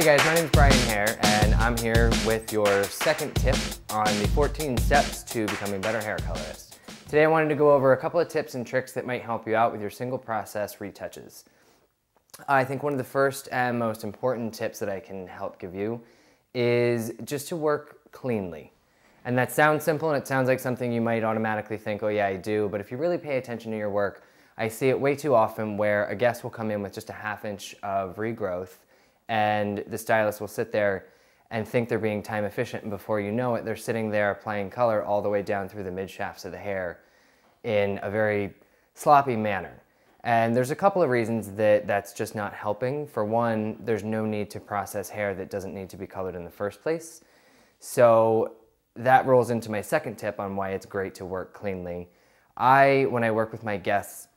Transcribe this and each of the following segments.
Hey guys, my name is Brian Hare, and I'm here with your second tip on the 14 steps to becoming a better hair colorist. Today I wanted to go over a couple of tips and tricks that might help you out with your single process retouches. I think one of the first and most important tips that I can help give you is just to work cleanly. And that sounds simple and it sounds like something you might automatically think, oh yeah, I do, but if you really pay attention to your work, I see it way too often where a guest will come in with just a half inch of regrowth and the stylist will sit there and think they're being time efficient and before you know it they're sitting there applying color all the way down through the mid shafts of the hair in a very sloppy manner and there's a couple of reasons that that's just not helping for one there's no need to process hair that doesn't need to be colored in the first place so that rolls into my second tip on why it's great to work cleanly i when i work with my guests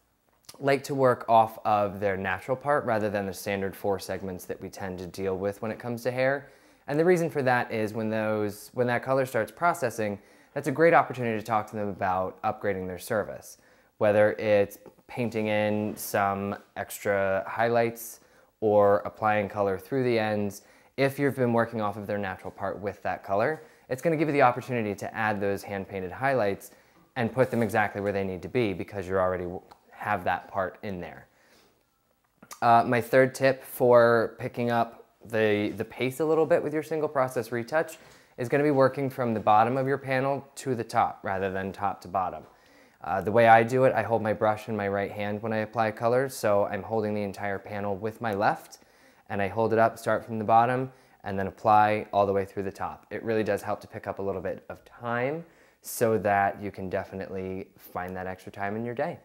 like to work off of their natural part rather than the standard four segments that we tend to deal with when it comes to hair. And the reason for that is when those when that color starts processing, that's a great opportunity to talk to them about upgrading their service, whether it's painting in some extra highlights or applying color through the ends. If you've been working off of their natural part with that color, it's gonna give you the opportunity to add those hand-painted highlights and put them exactly where they need to be because you're already have that part in there. Uh, my third tip for picking up the, the pace a little bit with your single process retouch is gonna be working from the bottom of your panel to the top rather than top to bottom. Uh, the way I do it, I hold my brush in my right hand when I apply color, so I'm holding the entire panel with my left, and I hold it up, start from the bottom, and then apply all the way through the top. It really does help to pick up a little bit of time so that you can definitely find that extra time in your day.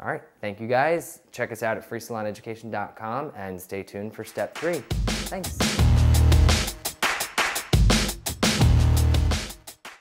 All right, thank you guys. Check us out at freesaloneducation.com and stay tuned for step three. Thanks.